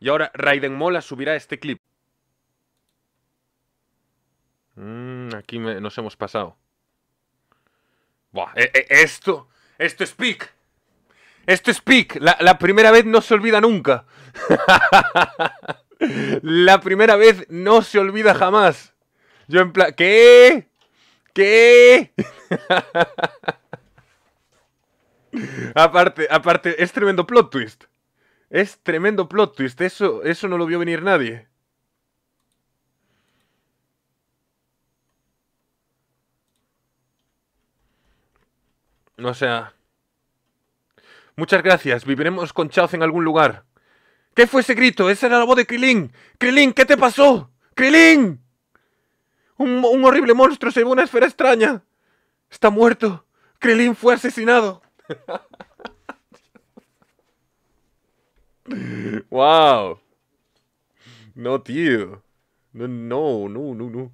Y ahora Raiden Mola subirá este clip. Mm, aquí nos hemos pasado. Buah, eh, eh, esto, esto es peak. Esto es peak. La, la primera vez no se olvida nunca. la primera vez no se olvida jamás. Yo en plan, ¿qué? ¿Qué? aparte, aparte, es tremendo plot twist. Es tremendo plot twist, eso, eso no lo vio venir nadie. O sea... Muchas gracias, viviremos con Chao en algún lugar. ¿Qué fue ese grito? Esa era la voz de Krilin. Krilin, ¿qué te pasó? Krilin. Un, horrible monstruo se llevó una esfera extraña. Está muerto. Krilin fue asesinado. wow. Not you. No, no, no, no.